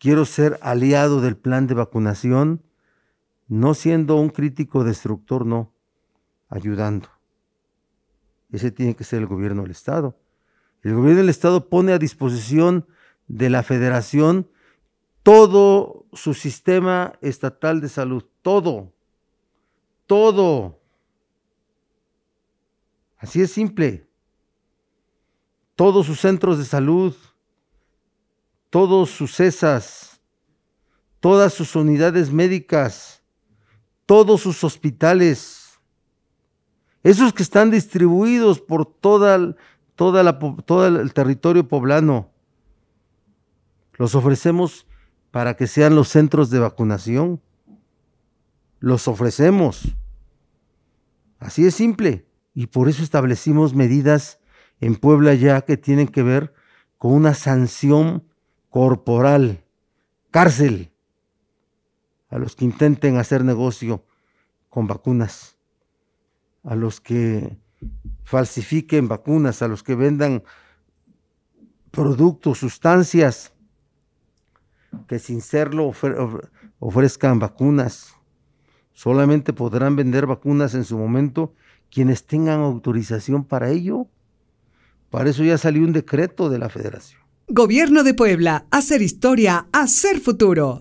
quiero ser aliado del plan de vacunación, no siendo un crítico destructor, no, ayudando. Ese tiene que ser el gobierno del Estado. El gobierno del Estado pone a disposición de la federación todo su sistema estatal de salud, todo, todo. Así es simple. Todos sus centros de salud, todos sus CESAS, todas sus unidades médicas, todos sus hospitales, esos que están distribuidos por toda, todo el territorio poblano, los ofrecemos para que sean los centros de vacunación. Los ofrecemos. Así es simple. Y por eso establecimos medidas en Puebla ya que tienen que ver con una sanción corporal, cárcel a los que intenten hacer negocio con vacunas, a los que falsifiquen vacunas, a los que vendan productos, sustancias que sin serlo ofrezcan vacunas. Solamente podrán vender vacunas en su momento quienes tengan autorización para ello. Para eso ya salió un decreto de la federación. Gobierno de Puebla, hacer historia, hacer futuro.